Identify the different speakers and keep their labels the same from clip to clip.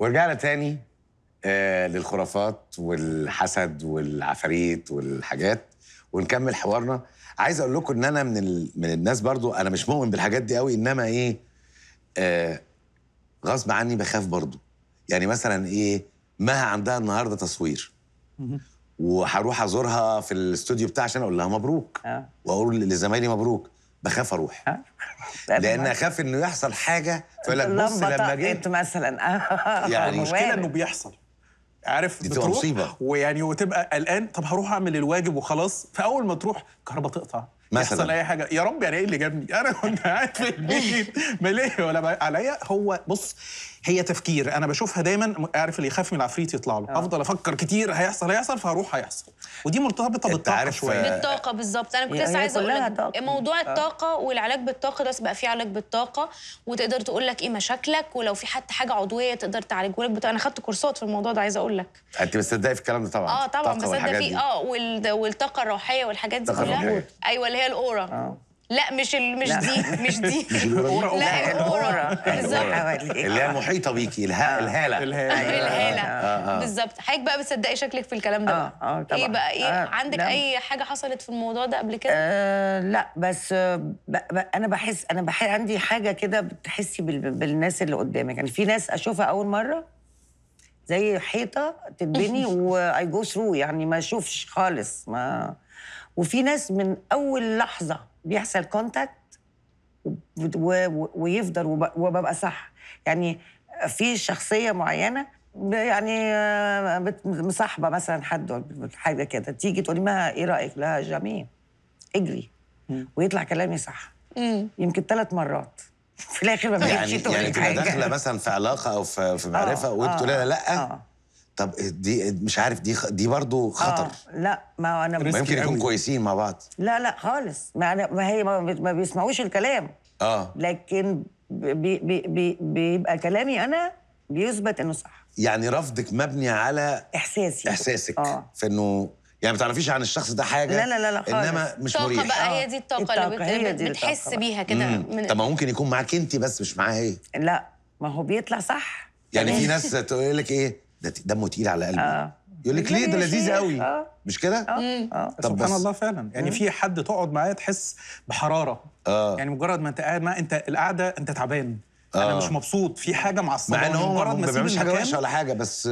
Speaker 1: ورجعنا تاني آه للخرافات والحسد والعفاريت والحاجات ونكمل حوارنا عايز اقول لكم ان انا من ال... من الناس برضو انا مش مؤمن بالحاجات دي قوي انما ايه آه غصب عني بخاف برضو يعني مثلا ايه مها عندها النهارده تصوير وهروح ازورها في الاستوديو بتاعها عشان اقول لها مبروك آه. واقول لزمايلي مبروك بخاف اروح لان اخاف انه يحصل حاجه فيقول لك بص لما جيت
Speaker 2: مثلا
Speaker 3: يعني المشكله انه بيحصل عارف دي بتبقى مصيبه ويعني وتبقى قلقان طب هروح اعمل الواجب وخلاص فاول ما تروح الكهرباء تقطع مثلا يحصل اي حاجه يا رب يعني ايه اللي جابني انا كنت قاعد في البيت ماليه ولا عليا هو بص هي تفكير انا بشوفها دايما عارف اللي يخاف من العفريت يطلع له أوه. افضل افكر كتير هيحصل هيحصل فهروح هيحصل ودي مرتبطه بالطاقه شويه بالطاقه
Speaker 2: بالظبط انا كنت يعني لسه عايزه اقول لك موضوع آه. الطاقه والعلاج بالطاقه ده بقى في علاج بالطاقه وتقدر تقول لك ايه مشاكلك ولو في حتى حاجه عضويه تقدر تعالجه لك انا خدت كورسات في الموضوع ده عايزه اقول لك
Speaker 1: انت بتصدقي في الكلام ده طبعا اه طبعا بصدق فيه
Speaker 2: اه والطاقه الروحيه والحاجات دي كلها ايوه اللي هي الاورا اه لا مش ال... مش دي
Speaker 1: مش دي الاورا لا الاورا بالظبط اللي هي محيطه بيكي الها...
Speaker 2: آه. الهاله الهاله أيوة، آه. آه. بالظبط حضرتك بقى بتصدقي شكلك في الكلام ده اه اه طبعا ايه بقى ايه عندك اي حاجه حصلت في الموضوع ده قبل كده لا بس انا بحس انا بحس عندي حاجه كده بتحسي بالناس اللي قدامك يعني في ناس اشوفها اول مره زي حيطه تتبني واي جو ثرو يعني ما اشوفش خالص ما وفي ناس من اول لحظه بيحصل كونتاكت ويفضل وببقى صح يعني في شخصيه معينه يعني مصاحبه مثلا حد حاجه كده تيجي تقولي ما ايه رايك لها جميل اجري ويطلع كلامي صح يمكن ثلاث مرات
Speaker 1: في الاخر ما بقتش يعني, يعني تبقى داخله مثلا في علاقه او في, في آه، معرفه آه وانت تقولي لها لا آه. طب دي مش عارف دي دي برضه آه، خطر آه
Speaker 2: لا ما انا ما يمكن يكون كويسين مع بعض لا لا خالص ما, أنا ما هي ما بيسمعوش الكلام اه لكن بي بي بي بيبقى كلامي انا بيثبت انه صح
Speaker 1: يعني رفضك مبني على احساسي احساسك آه. في انه يعني ما تعرفيش عن الشخص ده حاجه لا لا لا, لا خالص. انما مش مريح بقى هي دي آه، الطاقه, الطاقة اللي بت... دي بتحس
Speaker 2: بيها كده طب
Speaker 1: ما ممكن يكون معاك انت بس مش معاها هي
Speaker 2: لا ما هو بيطلع صح
Speaker 1: يعني في ناس تقول لك ايه ده دمه تقيل على قلبي آه. يقول لك ليه ده لذيذ قوي آه.
Speaker 3: مش كده آه. آه. طب سبحان الله فعلا يعني في حد تقعد معاه تحس بحراره آه. يعني مجرد ما انت قاعد معاه انت القعده انت تعبان آه. انا مش مبسوط في حاجه معصبه مع ان هو ما بيعملش حاجه وحشه ولا حاجه بس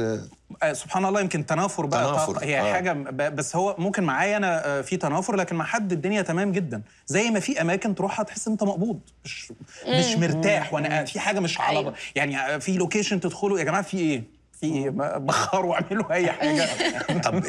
Speaker 3: آه، سبحان الله يمكن تنافر بقى تنافر. هي آه. حاجه بس هو ممكن معايا انا آه، في تنافر لكن مع حد الدنيا تمام جدا زي ما في اماكن تروحها تحس انت مقبوض مش مم. مش مرتاح وانا في حاجه مش على أيوه. يعني آه، في لوكيشن تدخله يا جماعه في ايه في ايه بخروا اعملوا اي حاجه طب